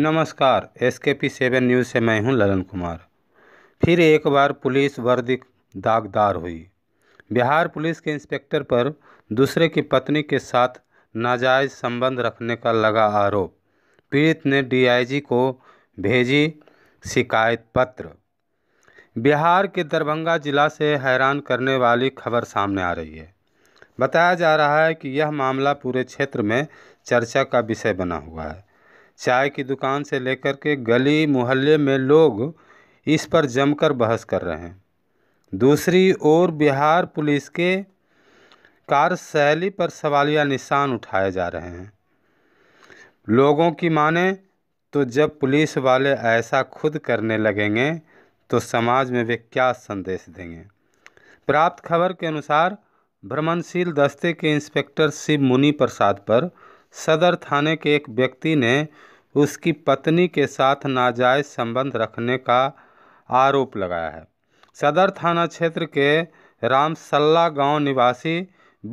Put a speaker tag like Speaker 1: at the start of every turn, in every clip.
Speaker 1: नमस्कार एस के P seven news से मैं हूं ललन कुमार फिर एक बार पुलिस वर्दी दागदार हुई बिहार पुलिस के इंस्पेक्टर पर दूसरे की पत्नी के साथ नाजायज संबंध रखने का लगा आरोप पीड़ित ने डीआईजी को भेजी शिकायत पत्र बिहार के दरभंगा जिला से हैरान करने वाली खबर सामने आ रही है बताया जा रहा है कि यह मामला पूरे क्षेत्र में चर्चा का विषय बना हुआ है चाय की दुकान से लेकर के गली मोहल्ले में लोग इस पर जमकर बहस कर रहे हैं दूसरी ओर बिहार पुलिस के कार्यशैली पर सवालिया निशान उठाए जा रहे हैं लोगों की माने तो जब पुलिस वाले ऐसा खुद करने लगेंगे तो समाज में वे क्या संदेश देंगे प्राप्त खबर के अनुसार भ्रमणशील दस्ते के इंस्पेक्टर शिव मुनि प्रसाद पर सदर थाने के एक व्यक्ति ने उसकी पत्नी के साथ नाजायज संबंध रखने का आरोप लगाया है सदर थाना क्षेत्र के रामसल्ला गांव निवासी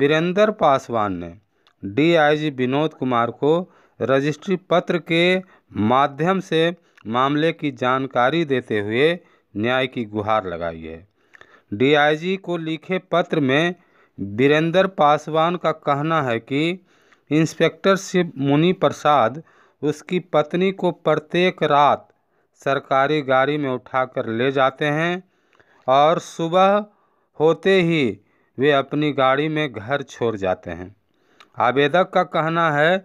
Speaker 1: वीरेंद्र पासवान ने डीआईजी विनोद कुमार को रजिस्ट्री पत्र के माध्यम से मामले की जानकारी देते हुए न्याय की गुहार लगाई है डीआईजी को लिखे पत्र में वीरेंद्र पासवान का कहना है कि इंस्पेक्टर शिव मुनि प्रसाद उसकी पत्नी को प्रत्येक रात सरकारी गाड़ी में उठाकर ले जाते हैं और सुबह होते ही वे अपनी गाड़ी में घर छोड़ जाते हैं आवेदक का कहना है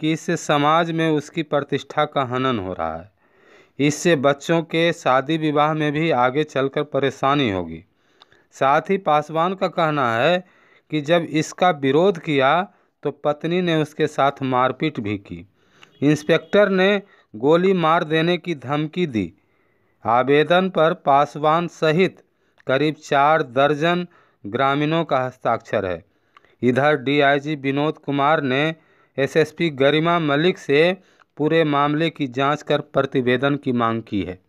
Speaker 1: कि इससे समाज में उसकी प्रतिष्ठा का हनन हो रहा है इससे बच्चों के शादी विवाह में भी आगे चलकर परेशानी होगी साथ ही पासवान का कहना है कि जब इसका विरोध किया तो पत्नी ने उसके साथ मारपीट भी की इंस्पेक्टर ने गोली मार देने की धमकी दी आवेदन पर पासवान सहित करीब चार दर्जन ग्रामीणों का हस्ताक्षर है इधर डीआईजी विनोद कुमार ने एसएसपी गरिमा मलिक से पूरे मामले की जांच कर प्रतिवेदन की मांग की है